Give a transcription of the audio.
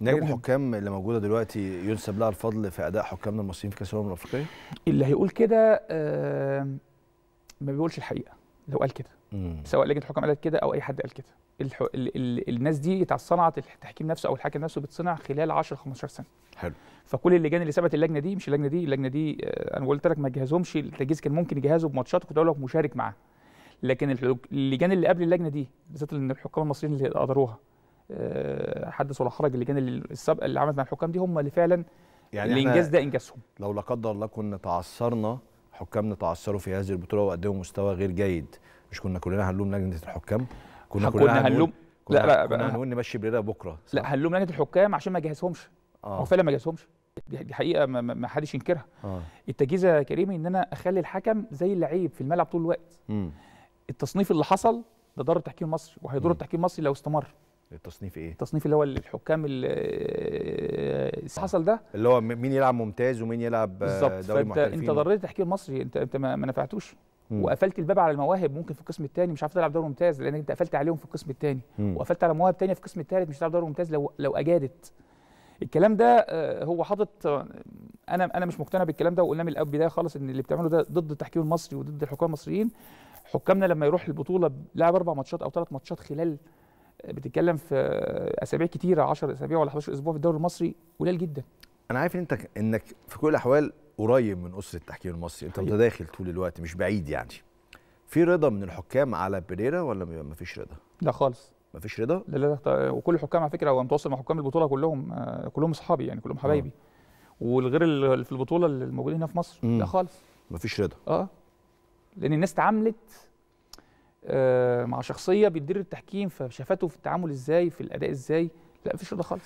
لجنه الحكام اللي موجوده دلوقتي ينسب لها الفضل في اداء حكامنا المصريين في كاس الامم الافريقيه؟ اللي هيقول كده آه ما بيقولش الحقيقه لو قال كده سواء لجنه الحكام قالت كده او اي حد قال كده الح... ال... ال... الناس دي اتصنعت التحكيم نفسه او الحاكم نفسه بتصنع خلال 10 15 سنه حلو فكل اللجان اللي سبقت اللجنه دي مش اللجنه دي اللجنه دي آه انا قلت لك ما جهزهمش التجهيز كان ممكن يجهزه بماتشات كنت اقول لك مشارك معاه لكن اللجان اللي قبل اللجنه دي بالذات ان الحكام المصريين اللي قدروها آه، حدث ولا حرج اللجان السابقه اللي عملت مع الحكام دي هم اللي فعلا يعني الانجاز ده انجازهم لو لا قدر الله كنا تعثرنا حكامنا تعثروا في هذه البطوله وقدموا مستوى غير جيد مش كنا كلنا هنلوم لجنه الحكام كنا كلنا هنلوم لا لا كنا هنقول نمشي بريرة بكره صح؟ لا هنلوم لجنه الحكام عشان ما جهزهمش آه. هو فعلا ما جهزهمش دي حقيقه ما حدش ينكرها آه. التجهيز يا كريم ان انا اخلي الحكم زي اللعيب في الملعب طول الوقت م. التصنيف اللي حصل ده ضرر تحكيم مصر وهيضر التحكيم المصري لو استمر التصنيف ايه؟ التصنيف اللي هو الحكام اللي آه، حصل ده اللي هو مين يلعب ممتاز ومين يلعب آه، دوري محترفين انت ضريت التحكيم المصري انت انت ما نفعتوش وقفلت الباب على المواهب ممكن في القسم الثاني مش عارف تلعب دوري ممتاز لان انت قفلت عليهم في القسم الثاني وقفلت على مواهب ثانيه في القسم الثالث مش هتلعب دوري ممتاز لو لو اجادت الكلام ده آه، هو حاطط انا انا مش مقتنع بالكلام ده وقلنا من الاول بدايه خالص ان اللي بتعمله ده ضد التحكيم المصري وضد الحكام المصريين حكامنا لما يروح البطوله لعب اربع ماتشات او ثلاث ماتشات خلال بتتكلم في اسابيع كتيره 10 اسابيع ولا 11 اسبوع في الدوري المصري قليل جدا انا عارف ان انت انك في كل الاحوال قريب من اسره التحكيم المصري انت متداخل طول الوقت مش بعيد يعني في رضا من الحكام على بيريرا ولا ما فيش رضا لا خالص ما فيش رضا لا لا وكل الحكام على فكره هو متواصل مع حكام البطوله كلهم آه، كلهم اصحابي يعني كلهم آه. حبايبي والغير اللي في البطوله الموجودين هنا في مصر لا خالص ما فيش رضا اه لان الناس اتعاملت آه، مع شخصيه بيدير التحكيم فشافته في التعامل ازاي في الاداء ازاي لا مفيش ده خالص